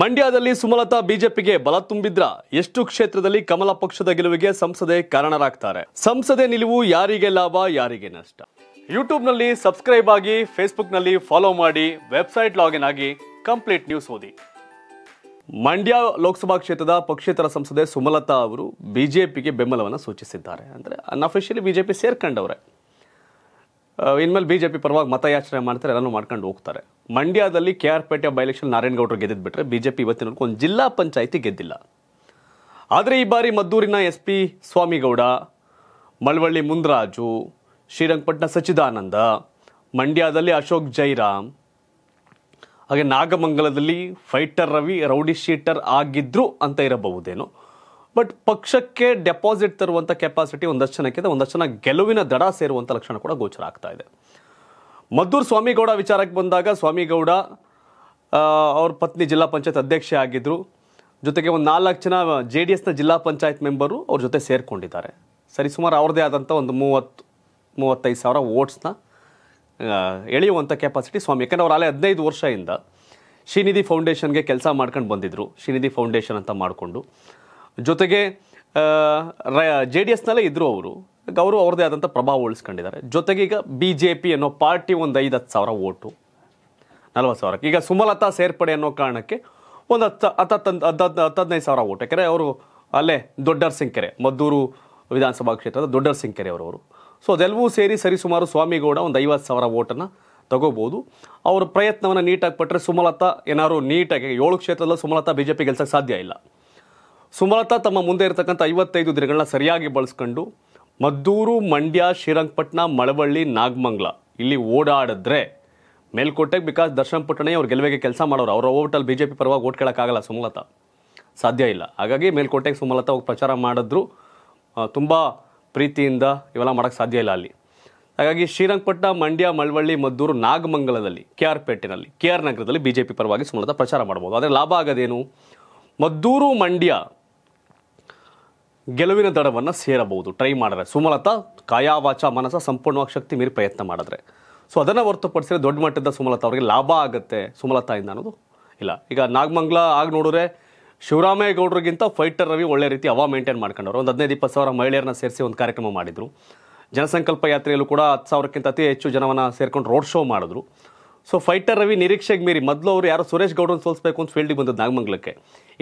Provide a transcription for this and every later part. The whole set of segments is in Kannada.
ಮಂಡ್ಯದಲ್ಲಿ ಸುಮಲತಾ ಬಿಜೆಪಿಗೆ ಬಲ ತುಂಬಿದ್ರ ಎಷ್ಟು ಕ್ಷೇತ್ರದಲ್ಲಿ ಕಮಲ ಪಕ್ಷದ ಗೆಲುವಿಗೆ ಸಂಸದೆ ಕಾರಣರಾಗ್ತಾರೆ ಸಂಸದೆ ನಿಲುವು ಯಾರಿಗೆ ಲಾಭ ಯಾರಿಗೆ ನಷ್ಟ ಯೂಟ್ಯೂಬ್ನಲ್ಲಿ ಸಬ್ಸ್ಕ್ರೈಬ್ ಆಗಿ ಫೇಸ್ಬುಕ್ನಲ್ಲಿ ಫಾಲೋ ಮಾಡಿ ವೆಬ್ಸೈಟ್ ಲಾಗಿನ್ ಆಗಿ ಕಂಪ್ಲೀಟ್ ನ್ಯೂಸ್ ಓದಿ ಮಂಡ್ಯ ಲೋಕಸಭಾ ಕ್ಷೇತ್ರದ ಪಕ್ಷೇತರ ಸಂಸದೆ ಸುಮಲತಾ ಅವರು ಬಿಜೆಪಿಗೆ ಬೆಂಬಲವನ್ನು ಸೂಚಿಸಿದ್ದಾರೆ ಅಂದರೆ ಅನ್ಅಫಿಷಿಯಲಿ ಬಿಜೆಪಿ ಸೇರ್ಕೊಂಡವ್ರೆ ಇನ್ಮೇಲೆ ಬಿಜೆಪಿ ಪರವಾಗಿ ಮತಯಾಚನೆ ಮಾಡ್ತಾರೆ ಎಲ್ಲನೂ ಮಾಡ್ಕೊಂಡು ಹೋಗ್ತಾರೆ ಮಂಡ್ಯದಲ್ಲಿ ಕೆ ಆರ್ ಪೇಟೆ ಗೆದ್ದಿದ್ದು ನಾರಾಯಣ ಗೌಡರು ಗೆದ್ದಿದ್ಬಿಟ್ರೆ ಬಿಜೆಪಿ ಇವತ್ತಿನವರೆಗೂ ಒಂದು ಜಿಲ್ಲಾ ಪಂಚಾಯಿತಿ ಗೆದ್ದಿಲ್ಲ ಆದರೆ ಈ ಬಾರಿ ಮದ್ದೂರಿನ ಎಸ್ ಪಿ ಸ್ವಾಮಿಗೌಡ ಮಳವಳ್ಳಿ ಮುಂದ್ರಾಜು ಶ್ರೀರಂಗಪಟ್ಟಣ ಸಚ್ಚಿದಾನಂದ ಮಂಡ್ಯದಲ್ಲಿ ಅಶೋಕ್ ಜೈರಾಮ್ ಹಾಗೆ ನಾಗಮಂಗಲದಲ್ಲಿ ಫೈಟರ್ ರವಿ ರೌಡಿ ಶೀಟರ್ ಆಗಿದ್ರು ಅಂತ ಇರಬಹುದೇನೋ ಬಟ್ ಪಕ್ಷಕ್ಕೆ ಡೆಪಾಸಿಟ್ ತರುವಂಥ ಕೆಪಾಸಿಟಿ ಒಂದಷ್ಟು ಜನಕ್ಕಿದೆ ಒಂದಷ್ಟು ಜನ ಗೆಲುವಿನ ದಡ ಸೇರುವಂಥ ಲಕ್ಷಣ ಕೂಡ ಗೋಚರ ಆಗ್ತಾ ಇದೆ ಮದ್ದೂರು ಸ್ವಾಮಿಗೌಡ ವಿಚಾರಕ್ಕೆ ಬಂದಾಗ ಸ್ವಾಮಿಗೌಡ ಅವ್ರ ಪತ್ನಿ ಜಿಲ್ಲಾ ಪಂಚಾಯತ್ ಅಧ್ಯಕ್ಷೆ ಆಗಿದ್ದರು ಜೊತೆಗೆ ಒಂದು ನಾಲ್ಕು ಜನ ಜೆ ಡಿ ಎಸ್ನ ಜಿಲ್ಲಾ ಪಂಚಾಯತ್ ಮೆಂಬರು ಅವ್ರ ಜೊತೆ ಸೇರಿಕೊಂಡಿದ್ದಾರೆ ಸರಿ ಸುಮಾರು ಅವ್ರದ್ದೇ ಆದಂಥ ಒಂದು ಮೂವತ್ತು ಮೂವತ್ತೈದು ಸಾವಿರ ಓಟ್ಸ್ನ ಎಳೆಯುವಂಥ ಕೆಪಾಸಿಟಿ ಸ್ವಾಮಿ ಯಾಕಂದರೆ ಅವ್ರು ಅಲ್ಲೇ ಹದಿನೈದು ವರ್ಷದಿಂದ ಶ್ರೀನಿಧಿ ಫೌಂಡೇಶನ್ಗೆ ಕೆಲಸ ಮಾಡ್ಕೊಂಡು ಬಂದಿದ್ದರು ಶ್ರೀನಿಧಿ ಫೌಂಡೇಶನ್ ಅಂತ ಮಾಡಿಕೊಂಡು ಜೊತೆಗೆ ಜೆ ಡಿ ಎಸ್ನಲ್ಲೇ ಇದ್ದರು ಅವರು ಅವರು ಅವ್ರದೇ ಆದಂಥ ಪ್ರಭಾವ ಉಳಿಸ್ಕೊಂಡಿದ್ದಾರೆ ಜೊತೆಗೆ ಈಗ ಬಿ ಜೆ ಪಿ ಅನ್ನೋ ಪಾರ್ಟಿ ಒಂದು ಐದು ಹತ್ತು ಸಾವಿರ ಓಟು ನಲ್ವತ್ತು ಸಾವಿರಕ್ಕೆ ಈಗ ಸುಮಲತಾ ಸೇರ್ಪಡೆ ಅನ್ನೋ ಕಾರಣಕ್ಕೆ ಒಂದು ಹತ್ತು ಹತ್ತತ್ತು ಹತ್ತು ಹದಿನೈದು ಸಾವಿರ ಓಟ್ ಯಾಕೆಂದರೆ ಅವರು ಅಲ್ಲೇ ದೊಡ್ಡರ್ ಸಿಂಗ್ಕೆರೆ ಮದ್ದೂರು ವಿಧಾನಸಭಾ ಕ್ಷೇತ್ರದ ದೊಡ್ಡರ್ ಸಿಂಕೆರೆ ಅವರವರು ಸೊ ಅದೆಲ್ಲವೂ ಸೇರಿ ಸರಿಸುಮಾರು ಸ್ವಾಮಿಗೌಡ ಒಂದು ಐವತ್ತು ಸಾವಿರ ಓಟನ್ನು ತಗೋಬೋದು ಅವರು ಪ್ರಯತ್ನವನ್ನು ನೀಟಾಗಿ ಪಟ್ಟರೆ ಸುಮಲತಾ ಏನಾದರೂ ನೀಟಾಗಿ ಏಳು ಕ್ಷೇತ್ರದಲ್ಲೂ ಸುಮಲತಾ ಬಿ ಜೆ ಪಿ ಗೆಲ್ಸಕ್ಕೆ ಸಾಧ್ಯ ಇಲ್ಲ ಸುಮಲತಾ ತಮ್ಮ ಮುಂದೆ ಇರತಕ್ಕಂಥ ಐವತ್ತೈದು ದಿನಗಳನ್ನ ಸರಿಯಾಗಿ ಬಳಸ್ಕೊಂಡು ಮದ್ದೂರು ಮಂಡ್ಯ ಶ್ರೀರಂಗಪಟ್ಟಣ ಮಳವಳ್ಳಿ ನಾಗಮಂಗ್ಲ ಇಲ್ಲಿ ಓಡಾಡಿದ್ರೆ ಮೇಲ್ಕೋಟೆಗೆ ಬಿಕಾಸ್ ದರ್ಶನ್ ಪಟ್ಟಣೆ ಅವ್ರು ಗೆಲುವಿಗೆ ಕೆಲಸ ಮಾಡೋರು ಅವರ ಓಟಲ್ ಬಿ ಜೆ ಪಿ ಪರವಾಗಿ ಓಟ್ ಕೇಳೋಕ್ಕಾಗಲ್ಲ ಸುಮಲತಾ ಸಾಧ್ಯ ಇಲ್ಲ ಹಾಗಾಗಿ ಮೇಲ್ಕೋಟೆಗೆ ಸುಮಲತಾ ಹೋಗಿ ಪ್ರಚಾರ ಮಾಡಿದ್ರು ತುಂಬ ಪ್ರೀತಿಯಿಂದ ಇವೆಲ್ಲ ಮಾಡೋಕ್ಕೆ ಸಾಧ್ಯ ಇಲ್ಲ ಅಲ್ಲಿ ಹಾಗಾಗಿ ಶ್ರೀರಂಗಪಟ್ಟಣ ಮಂಡ್ಯ ಮಳವಳ್ಳಿ ಮದ್ದೂರು ನಾಗಮಂಗಲದಲ್ಲಿ ಕೆ ಆರ್ ಪೇಟೆನಲ್ಲಿ ಕೆ ಆರ್ ನಗರದಲ್ಲಿ ಬಿ ಜೆ ಪಿ ಪರವಾಗಿ ಸುಮಲತಾ ಪ್ರಚಾರ ಮಾಡ್ಬೋದು ಆದರೆ ಲಾಭ ಆಗೋದೇನು ಮದ್ದೂರು ಮಂಡ್ಯ ಗೆಲುವಿನ ದಡವನ್ನು ಸೇರಬಹುದು ಟ್ರೈ ಮಾಡಿದ್ರೆ ಸುಮಲತಾ ಕಾಯಾವಾಚ ಮನಸ್ಸ ಸಂಪೂರ್ಣವಾಗಿ ಶಕ್ತಿ ಮೀರಿ ಪ್ರಯತ್ನ ಮಾಡಿದ್ರೆ ಸೊ ಅದನ್ನು ಹೊರತುಪಡಿಸಿದ್ರೆ ದೊಡ್ಡ ಮಟ್ಟದ ಸುಮಲತಾ ಅವರಿಗೆ ಲಾಭ ಆಗುತ್ತೆ ಸುಮಲತಾ ಇಂದ ಅನ್ನೋದು ಇಲ್ಲ ಈಗ ನಾಗಮಂಗ್ಲ ಆಗ ನೋಡಿದ್ರೆ ಶಿವರಾಮೇಗೌಡರಿಗಿಂತ ಫೈಟರ್ ರವಿ ಒಳ್ಳೆ ರೀತಿ ಅವ ಮೇಂಟೈನ್ ಮಾಡ್ಕೊಂಡವರು ಒಂದು ಹದಿನೈದು ಇಪ್ಪತ್ತು ಸಾವಿರ ಮಹಿಳೆಯರನ್ನ ಸೇರಿಸಿ ಒಂದು ಕಾರ್ಯಕ್ರಮ ಮಾಡಿದರು ಜನಸಂಕಲ್ಪ ಯಾತ್ರೆಯಲ್ಲೂ ಕೂಡ ಹತ್ತು ಸಾವಿರಕ್ಕಿಂತ ಅತಿ ಹೆಚ್ಚು ಜನವನ್ನು ಸೇರ್ಕೊಂಡು ರೋಡ್ ಶೋ ಮಾಡಿದ್ರು ಸೊ ಫೈಟರ್ ರವಿ ನಿರೀಕ್ಷೆಗೆ ಮೀರಿ ಮೊದಲು ಅವರು ಯಾರು ಸುರೇಶ್ ಗೌಡನ್ ಸೋಲಿಸಬೇಕು ಅಂತ ಫೀಲ್ಡಿಗೆ ಬಂದದ್ದು ನಾಗಮಂಗಲಕ್ಕೆ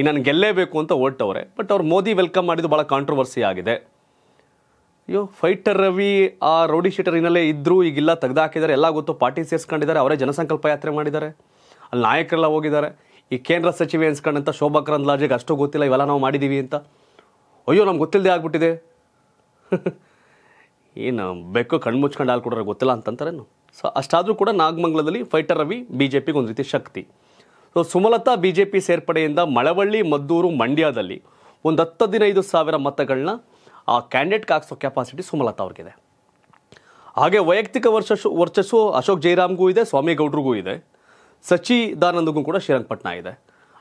ಈ ನಾನು ಗೆಲ್ಲೇಬೇಕು ಅಂತ ಹೊರಟವ್ರೆ ಬಟ್ ಅವ್ರು ಮೋದಿ ವೆಲ್ಕಮ್ ಮಾಡಿದ್ದು ಭಾಳ ಕಾಂಟ್ರವರ್ಸಿ ಆಗಿದೆ ಅಯ್ಯೋ ಫೈಟರ್ ರವಿ ಆ ರೌಡಿ ಶೀಟರ್ ಹಿನ್ನೆಲೆ ಇದ್ರು ಈಗಿಲ್ಲ ತೆಗೆದಾಕಿದ್ದಾರೆ ಎಲ್ಲ ಗೊತ್ತು ಪಾರ್ಟಿ ಸೇರಿಸ್ಕೊಂಡಿದ್ದಾರೆ ಅವರೇ ಜನಸಂಕಲ್ಪ ಯಾತ್ರೆ ಮಾಡಿದ್ದಾರೆ ಅಲ್ಲಿ ನಾಯಕರೆಲ್ಲ ಹೋಗಿದ್ದಾರೆ ಈ ಕೇಂದ್ರ ಸಚಿವೆ ಅನ್ಸ್ಕೊಂಡಂತ ಶೋಭಾ ಕರಂದ್ಲಾಜೆಗೆ ಅಷ್ಟು ಗೊತ್ತಿಲ್ಲ ಇವೆಲ್ಲ ನಾವು ಮಾಡಿದ್ದೀವಿ ಅಂತ ಅಯ್ಯೋ ನಮ್ಗೆ ಗೊತ್ತಿಲ್ಲದೆ ಆಗ್ಬಿಟ್ಟಿದೆ ಏನು ಬೆಕ್ಕು ಕಣ್ಮುಚ್ಕೊಂಡು ಹಾಲು ಕೊಡೋರು ಗೊತ್ತಿಲ್ಲ ಅಂತಂತಾರೇನು ಸೊ ಅಷ್ಟಾದರೂ ಕೂಡ ನಾಗಮಂಗಲದಲ್ಲಿ ಫೈಟರ್ ರವಿ ಬಿ ಜೆ ಪಿಗೆ ಒಂದು ರೀತಿ ಶಕ್ತಿ so Sumalatha B J P ಸೇರ್ಪಡೆಯಿಂದ ಮಳವಳ್ಳಿ ಮದ್ದೂರು ಮಂಡ್ಯದಲ್ಲಿ ಒಂದು ಹತ್ತು ಹದಿನೈದು ಸಾವಿರ ಮತಗಳನ್ನ ಆ ಕ್ಯಾಂಡಿಡೇಟ್ಗೆ ಹಾಕ್ಸೋ ಕೆಪಾಸಿಟಿ ಸುಮಲತಾ ಅವ್ರಿಗಿದೆ ಹಾಗೆ ವೈಯಕ್ತಿಕ ವರ್ಚಸ್ಸು ವರ್ಚಸ್ಸು ಅಶೋಕ್ ಜೈರಾಮ್ಗೂ ಇದೆ ಸ್ವಾಮಿಗೌಡ್ರಿಗೂ ಇದೆ ಸಚಿದಾನಂದಗೂ ಕೂಡ ಶ್ರೀರಂಗಪಟ್ಟಣ ಇದೆ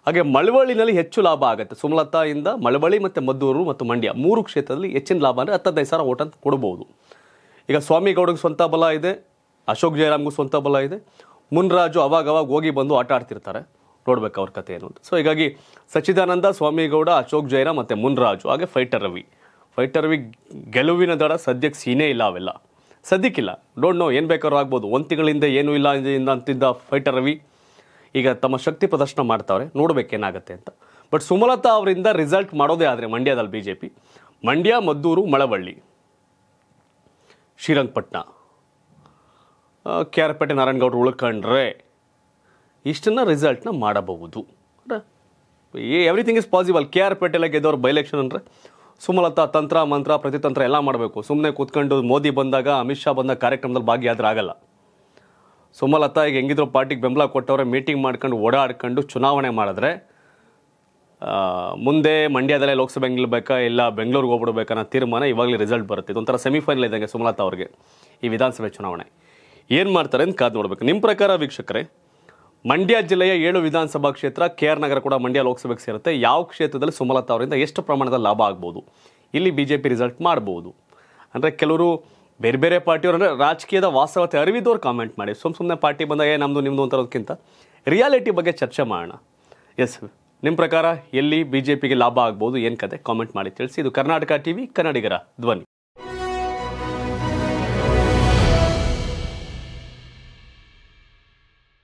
ಹಾಗೆ ಮಳವಳ್ಳಿನಲ್ಲಿ ಹೆಚ್ಚು ಲಾಭ ಆಗುತ್ತೆ ಸುಮಲತಾಯಿಂದ ಮಳವಳ್ಳಿ ಮತ್ತು ಮದ್ದೂರು ಮತ್ತು ಮಂಡ್ಯ ಮೂರು ಕ್ಷೇತ್ರದಲ್ಲಿ ಹೆಚ್ಚಿನ ಲಾಭ ಅಂದರೆ ಹತ್ತದೈದು ಸಾವಿರ ಅಂತ ಕೊಡ್ಬೋದು ಈಗ ಗೌಡ್ರಿಗೆ ಸ್ವಂತ ಬಲ ಇದೆ ಅಶೋಕ್ ಜಯರಾಮ್ಗೂ ಸ್ವಂತ ಬಲ ಇದೆ ಮುನ್ರಾಜು ಅವಾಗವಾಗ ಹೋಗಿ ಬಂದು ಆಟ ಆಡ್ತಿರ್ತಾರೆ ನೋಡ್ಬೇಕು ಅವ್ರ ಕಥೆ ಏನು ಸೊ ಹೀಗಾಗಿ ಸಚ್ಚಿದಾನಂದ ಸ್ವಾಮಿಗೌಡ ಅಶೋಕ್ ಜಯರಾಮ್ ಮತ್ತು ಮುನ್ರಾಜು ಹಾಗೆ ಫೈಟರ್ ರವಿ ಫೈಟರ್ ರವಿ ಗೆಲುವಿನ ದಡ ಸದ್ಯಕ್ಕೆ ಸೀನೇ ಇಲ್ಲ ಅವೆಲ್ಲ ಸದ್ಯಕ್ಕಿಲ್ಲ ಡೋಂಟ್ ನೋ ಏನು ಬೇಕಾದ್ರೂ ಆಗ್ಬೋದು ಒಂದು ತಿಂಗಳಿಂದ ಏನೂ ಇಲ್ಲ ಅಂತಿದ್ದ ಫೈಟರ್ ರವಿ ಈಗ ತಮ್ಮ ಶಕ್ತಿ ಪ್ರದರ್ಶನ ಮಾಡ್ತಾವ್ರೆ ನೋಡ್ಬೇಕೇನಾಗತ್ತೆ ಅಂತ ಬಟ್ ಸುಮಲತಾ ಅವರಿಂದ ರಿಸಲ್ಟ್ ಮಾಡೋದೇ ಆದರೆ ಮಂಡ್ಯದಲ್ಲಿ B J P Mandya Maddur Malavalli Srirangapatna K R Pete ನಾರಾಯಣಗೌಡರು ಉಳ್ಕೊಂಡ್ರೆ ಇಷ್ಟನ್ನು ರಿಸಲ್ಟ್ನ ಮಾಡಬಹುದು ಏ everything is possible K R ಪೇಟೆಲ್ಲ ಗೆದ್ದವ್ರು ಬೈ ಎಲೆಕ್ಷನ್ ಅಂದರೆ ಸುಮಲತಾ ತಂತ್ರ ಮಂತ್ರ ಪ್ರತಿತಂತ್ರ ಎಲ್ಲ ಮಾಡಬೇಕು ಸುಮ್ಮನೆ ಕೂತ್ಕೊಂಡು ಮೋದಿ ಬಂದಾಗ ಅಮಿತ್ ಶಾ ಬಂದಾಗ ಕಾರ್ಯಕ್ರಮದಲ್ಲಿ ಭಾಗಿಯಾದ್ರೆ ಆಗಲ್ಲ ಸುಮಲತಾ ಈಗ ಹೆಂಗಿದ್ರು ಪಾರ್ಟಿಗೆ ಬೆಂಬಲ ಕೊಟ್ಟವ್ರೆ ಮೀಟಿಂಗ್ ಮಾಡ್ಕೊಂಡು ಓಡಾಡ್ಕೊಂಡು ಚುನಾವಣೆ ಮಾಡಿದ್ರೆ ಮುಂದೆ ಮಂಡ್ಯದಲ್ಲೇ ಲೋಕಸಭೆ ಬೇಕಾ ಇಲ್ಲ ಬೆಂಗಳೂರಿಗೆ ಹೋಗ್ಬಿಡ್ಬೇಕನ್ನೋ ತೀರ್ಮಾನ ಇವಾಗಲೇ ರಿಸಲ್ಟ್ ಬರುತ್ತೆ ಇದೊಂಥರ ಸೆಮಿಫೈನಲ್ ಇದ್ದಂಗೆ ಸುಮಲತಾ ಅವ್ರಿಗೆ ಈ ವಿಧಾನಸಭೆ ಚುನಾವಣೆ ಏನು ಮಾಡ್ತಾರೆ ಅಂತ ಕಾದು ನೋಡ್ಬೇಕು ನಿಮ್ಮ ಪ್ರಕಾರ ವೀಕ್ಷಕರೇ ಮಂಡ್ಯ ಜಿಲ್ಲೆಯ ಏಳು ವಿಧಾನಸಭಾ ಕ್ಷೇತ್ರ ಕೆ ಆರ್ ನಗರ ಕೂಡ ಮಂಡ್ಯ ಲೋಕಸಭೆಗೆ ಸೇರುತ್ತೆ ಯಾವ ಕ್ಷೇತ್ರದಲ್ಲಿ ಸುಮಲತಾ ಅವರಿಂದ ಎಷ್ಟು ಪ್ರಮಾಣದ ಲಾಭ ಆಗ್ಬೋದು ಇಲ್ಲಿ ಬಿ ಜೆ ಪಿ ರಿಸಲ್ಟ್ ಮಾಡ್ಬೋದು ಅಂದರೆ ಕೆಲವರು ಬೇರೆ ಬೇರೆ ಪಾರ್ಟಿಯವರು ಅಂದರೆ ರಾಜಕೀಯದ ವಾಸ್ತವತೆ ಅರಿವಿದವ್ರು ಕಾಮೆಂಟ್ ಮಾಡಿ ಸುಮ್ಮ ಸುಮ್ಮನೆ ಪಾರ್ಟಿ ಬಂದಾಗ ನಮ್ಮದು ನಿಮ್ಮದು ಅಂತರೋದಕ್ಕಿಂತ ರಿಯಾಲಿಟಿ ಬಗ್ಗೆ ಚರ್ಚೆ ಮಾಡೋಣ ಎಸ್ ನಿಮ್ಮ ಪ್ರಕಾರ ಎಲ್ಲಿ ಬಿ ಜೆ ಪಿಗೆ ಲಾಭ ಆಗ್ಬೋದು ಏನು ಕತೆ ಕಾಮೆಂಟ್ ಮಾಡಿ ತಿಳಿಸಿ ಇದು ಕರ್ನಾಟಕ ಟಿ ವಿ ಕನ್ನಡಿಗರ ಧ್ವನಿ